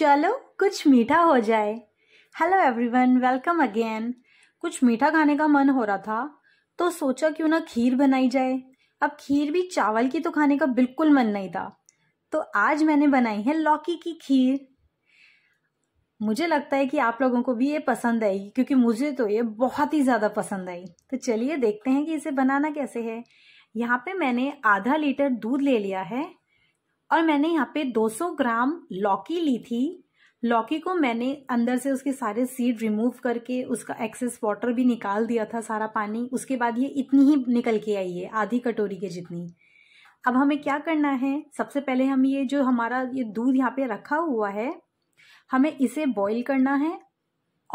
चलो कुछ मीठा हो जाए हेलो एवरीवन वेलकम अगेन कुछ मीठा खाने का मन हो रहा था तो सोचा क्यों ना खीर बनाई जाए अब खीर भी चावल की तो खाने का बिल्कुल मन नहीं था तो आज मैंने बनाई है लौकी की खीर मुझे लगता है कि आप लोगों को भी ये पसंद आई क्योंकि मुझे तो ये बहुत ही ज़्यादा पसंद आई तो चलिए देखते हैं कि इसे बनाना कैसे है यहाँ पे मैंने आधा लीटर दूध ले लिया है और मैंने यहाँ पे 200 ग्राम लौकी ली थी लौकी को मैंने अंदर से उसके सारे सीड रिमूव करके उसका एक्सेस वाटर भी निकाल दिया था सारा पानी उसके बाद ये इतनी ही निकल के आई है आधी कटोरी के जितनी अब हमें क्या करना है सबसे पहले हम ये जो हमारा ये दूध यहाँ पे रखा हुआ है हमें इसे बॉईल करना है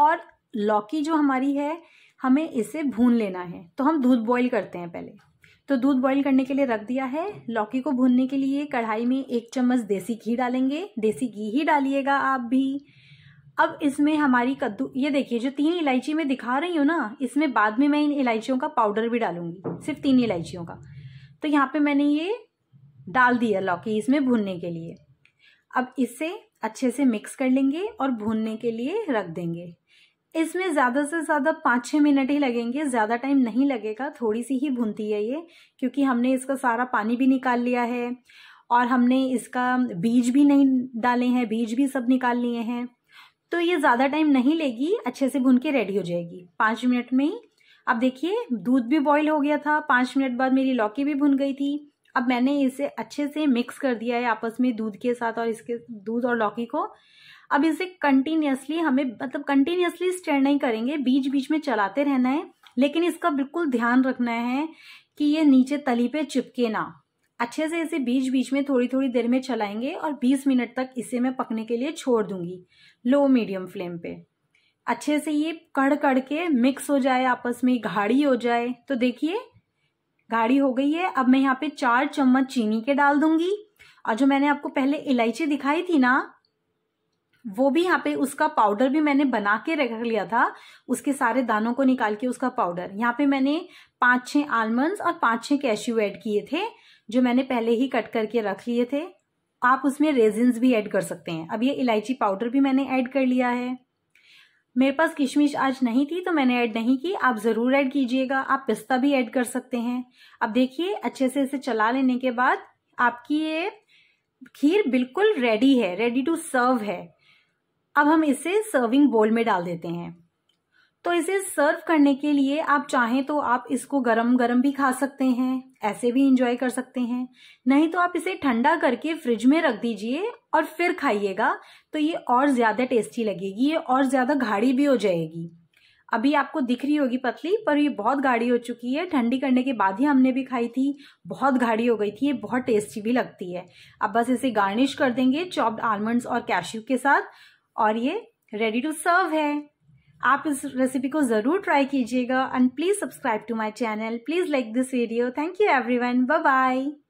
और लौकी जो हमारी है हमें इसे भून लेना है तो हम दूध बॉईल करते हैं पहले तो दूध बॉईल करने के लिए रख दिया है लौकी को भूनने के लिए कढ़ाई में एक चम्मच देसी घी डालेंगे देसी घी ही डालिएगा आप भी अब इसमें हमारी कद्दू ये देखिए जो तीन इलायची मैं दिखा रही हूँ ना इसमें बाद में मैं इन इलायचियों का पाउडर भी डालूंगी सिर्फ तीन इलायचियों का तो यहाँ पे मैंने ये डाल दिया लौकी इसमें भूनने के लिए अब इसे अच्छे से मिक्स कर लेंगे और भूनने के लिए रख देंगे इसमें ज़्यादा से ज़्यादा पाँच छः मिनट ही लगेंगे ज़्यादा टाइम नहीं लगेगा थोड़ी सी ही भुनती है ये क्योंकि हमने इसका सारा पानी भी निकाल लिया है और हमने इसका बीज भी नहीं डाले हैं बीज भी सब निकाल लिए हैं तो ये ज़्यादा टाइम नहीं लेगी अच्छे से भुन के रेडी हो जाएगी पाँच मिनट में ही अब देखिए दूध भी बॉयल हो गया था पाँच मिनट बाद मेरी लौकी भी भुन गई थी अब मैंने इसे अच्छे से मिक्स कर दिया है आपस में दूध के साथ और इसके दूध और लौकी को अब इसे कंटिन्यूसली हमें मतलब कंटिन्यूसली स्टेयर नहीं करेंगे बीच बीच में चलाते रहना है लेकिन इसका बिल्कुल ध्यान रखना है कि ये नीचे तली पे चिपके ना अच्छे से इसे बीच बीच में थोड़ी थोड़ी देर में चलाएंगे और 20 मिनट तक इसे मैं पकने के लिए छोड़ दूंगी लो मीडियम फ्लेम पे अच्छे से ये कड़ कड़ के मिक्स हो जाए आपस में गाढ़ी हो जाए तो देखिए गाढ़ी हो गई है अब मैं यहाँ पे चार चम्मच चीनी के डाल दूंगी और जो मैंने आपको पहले इलायची दिखाई थी ना वो भी यहाँ पे उसका पाउडर भी मैंने बना के रख लिया था उसके सारे दानों को निकाल के उसका पाउडर यहाँ पे मैंने पांच छह आलमंड्स और पांच छह कैश्यू ऐड किए थे जो मैंने पहले ही कट करके रख लिए थे आप उसमें रेजिन्स भी ऐड कर सकते हैं अब ये इलायची पाउडर भी मैंने ऐड कर लिया है मेरे पास किशमिश आज नहीं थी तो मैंने ऐड नहीं की आप ज़रूर ऐड कीजिएगा आप पिस्ता भी ऐड कर सकते हैं अब देखिए अच्छे से इसे चला लेने के बाद आपकी ये खीर बिल्कुल रेडी है रेडी टू सर्व है अब हम इसे सर्विंग बोल में डाल देते हैं तो इसे सर्व करने के लिए आप चाहें तो आप इसको गरम गरम भी खा सकते हैं ऐसे भी इंजॉय कर सकते हैं नहीं तो आप इसे ठंडा करके फ्रिज में रख दीजिए और फिर खाइएगा तो ये और ज़्यादा टेस्टी लगेगी ये और ज़्यादा गाढ़ी भी हो जाएगी अभी आपको दिख रही होगी पतली पर ये बहुत गाढ़ी हो चुकी है ठंडी करने के बाद ही हमने भी खाई थी बहुत गाढ़ी हो गई थी ये बहुत टेस्टी भी लगती है अब बस इसे गार्निश कर देंगे चॉप्ड आलमंड्स और कैश्यू के साथ और ये रेडी टू सर्व है आप इस रेसिपी को ज़रूर ट्राई कीजिएगा and please subscribe to my channel please like this video thank you everyone bye bye